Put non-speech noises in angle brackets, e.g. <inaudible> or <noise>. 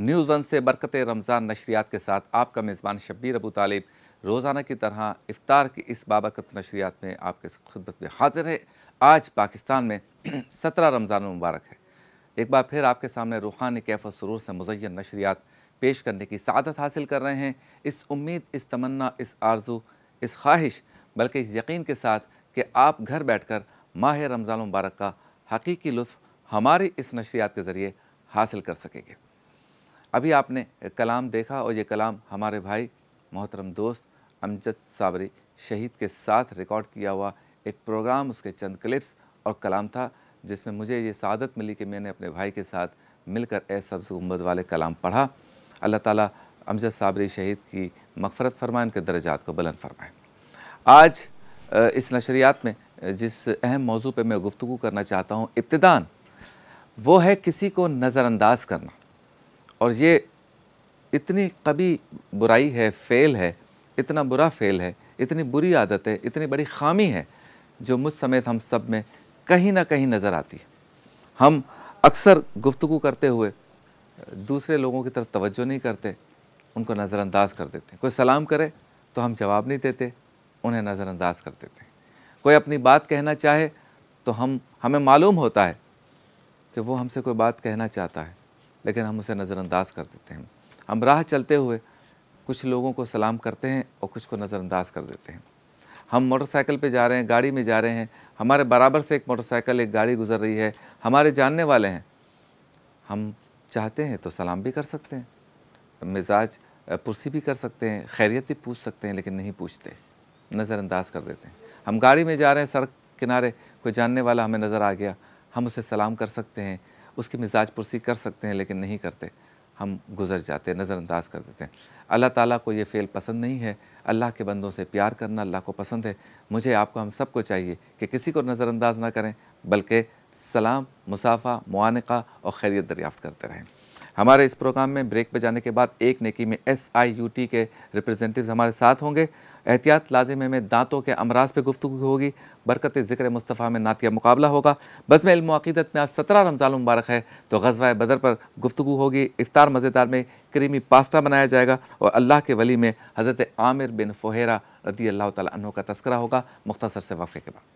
news one से बरकत रमज़ान नशरियात के साथ आपका मेज़बान शब्बीर अबू तालिब रोज़ाना की तरह इफ़ार की इस बाबरकत नशरियात में आपके खदमत में हाजिर है आज पाकिस्तान में <clears throat> सत्रह रमज़ान मुबारक है एक बार फिर आपके सामने रूहानी कैफ सरूर से मुजैन नशरियात पेश करने की सदत हासिल कर रहे हैं इस उम्मीद इस तमन्ना इस आरजू इस ख्वाहिश बल्कि इस यकीन के साथ कि आप घर बैठ कर माह रमज़ान मुबारक का हकीकी लुत्फ़ हमारी इस नशरियात के ज़रिए हासिल कर सकेंगे अभी आपने कलाम देखा और ये कलाम हमारे भाई मोहतरम दोस्त अमजद साबरी शहीद के साथ रिकॉर्ड किया हुआ एक प्रोग्राम उसके चंद क्लिप्स और कलाम था जिसमें मुझे ये सादत मिली कि मैंने अपने भाई के साथ मिलकर ए सब्ज़ गुम्बद वाले कलाम पढ़ा अल्लाह ताला अमजद साबरी शहीद की मफ़रत फरमाए उनके दर्जात को बुलंद फरमाएँ आज इस नशरियात में जिस अहम मौजू पर मैं गुफ्तु करना चाहता हूँ इब्तदान वो है किसी को नज़रअंदाज करना और ये इतनी कभी बुराई है फेल है इतना बुरा फेल है इतनी बुरी आदत है इतनी बड़ी खामी है जो मुझ समेत हम सब में कहीं ना कहीं नज़र आती है हम अक्सर गुफ्तु करते हुए दूसरे लोगों की तरफ तवज्जो नहीं करते उनको नज़रअंदाज कर देते कोई सलाम करे तो हम जवाब नहीं देते उन्हें नज़रअंदाज कर देते कोई अपनी बात कहना चाहे तो हम हमें मालूम होता है कि वो हमसे कोई बात कहना चाहता है लेकिन हम उसे नज़रअंदाज कर देते हैं हम राह चलते हुए कुछ लोगों को सलाम करते हैं और कुछ को नज़रअंदाज कर देते हैं हम मोटरसाइकिल पे जा रहे हैं गाड़ी में जा रहे हैं हमारे बराबर से एक मोटरसाइकिल एक गाड़ी गुजर रही है हमारे जानने वाले हैं हम चाहते हैं तो सलाम भी कर सकते हैं मिजाज पुरसी भी कर सकते हैं खैरियत भी पूछ सकते हैं लेकिन नहीं पूछते नज़रअंदाज कर देते हैं हम गाड़ी में जा रहे हैं सड़क किनारे कोई जानने वाला हमें नज़र आ गया हम उसे सलाम कर सकते हैं उसकी मिजाज पुरसी कर सकते हैं लेकिन नहीं करते हम गुजर जाते हैं नज़रअंदाज कर देते हैं अल्लाह ताला को ये फ़ेल पसंद नहीं है अल्लाह के बंदों से प्यार करना अल्लाह को पसंद है मुझे आपको हम सबको चाहिए कि किसी को नज़रअंदाज ना करें बल्कि सलाम मुसाफ़ा मुआनका और खैरियत दरियाफ़्त करते रहें हमारे इस प्रोग्राम में ब्रेक पे जाने के बाद एक नेकी में एस आई यू टी के रिप्रेजेंटेटिव हमारे साथ होंगे एहतियात लाजिम में दांतों के अमराज पर गुफ्तु होगी बरकत ज़िक्र मुस्तफ़ा में नातिया मुकाबला होगा बज़म इल्मत में आज सत्रह रमज़ान मुबारक है तो गजवा बदर पर गुफ्तु होगी इफ़ार मज़ेदार में क्रीमी पास्ता बनाया जाएगा और अल्लाह के वली में हज़रत आमिर बिन फ़ोहरा रदी अल्लाह तह का तस्करा होगा मुख्तर से वफ़े के बाद